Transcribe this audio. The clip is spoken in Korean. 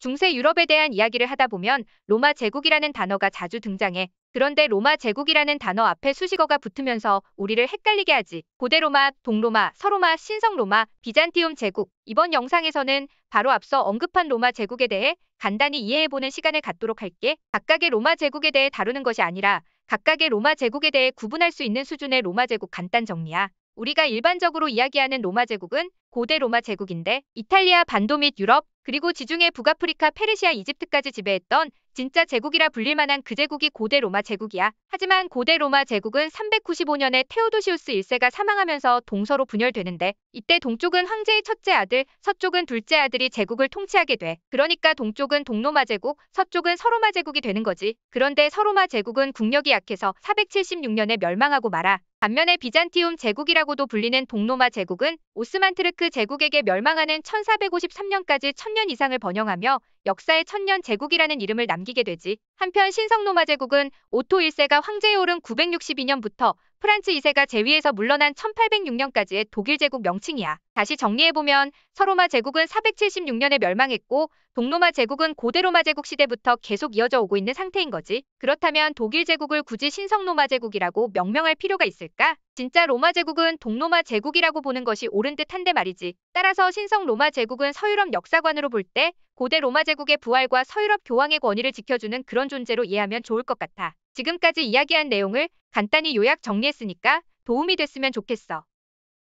중세 유럽에 대한 이야기를 하다 보면 로마 제국이라는 단어가 자주 등장해 그런데 로마 제국이라는 단어 앞에 수식어가 붙으면서 우리를 헷갈리게 하지. 고대로마, 동로마, 서로마, 신성로마, 비잔티움 제국. 이번 영상에서는 바로 앞서 언급한 로마 제국에 대해 간단히 이해해보는 시간을 갖도록 할게. 각각의 로마 제국에 대해 다루는 것이 아니라 각각의 로마 제국에 대해 구분할 수 있는 수준의 로마 제국 간단 정리야. 우리가 일반적으로 이야기하는 로마 제국은 고대 로마 제국인데 이탈리아 반도 및 유럽, 그리고 지중해 북아프리카 페르시아 이집트까지 지배했던 진짜 제국이라 불릴만한 그 제국이 고대 로마 제국이야. 하지만 고대 로마 제국은 395년에 테오도시우스 1세가 사망하면서 동서로 분열되는데 이때 동쪽은 황제의 첫째 아들, 서쪽은 둘째 아들이 제국을 통치하게 돼. 그러니까 동쪽은 동로마 제국, 서쪽은 서로마 제국이 되는 거지. 그런데 서로마 제국은 국력이 약해서 476년에 멸망하고 말아. 반면에 비잔티움 제국이라고도 불리는 동로마 제국은 오스만트르크 제국에게 멸망하는 1453년까지 1 0 0 0년 이상을 번영하며 역사의 천년 제국이라는 이름을 남기게 되지. 한편 신성로마 제국은 오토 1세가 황제에 오른 962년부터 프란츠 2세가 제위에서 물러난 1806년까지의 독일 제국 명칭이야. 다시 정리해보면 서로마 제국은 476년에 멸망했고 동로마 제국은 고대로마 제국 시대부터 계속 이어져 오고 있는 상태인 거지. 그렇다면 독일 제국을 굳이 신성로마 제국이라고 명명할 필요가 있을까? 진짜 로마 제국은 동로마 제국이라고 보는 것이 옳은 듯한데 말이지. 따라서 신성 로마 제국은 서유럽 역사관으로 볼 때 고대 로마 제국의 부활과 서유럽 교황의 권위를 지켜주는 그런 존재로 이해하면 좋을 것 같아. 지금까지 이야기한 내용을 간단히 요약 정리했으니까 도움이 됐으면 좋겠어.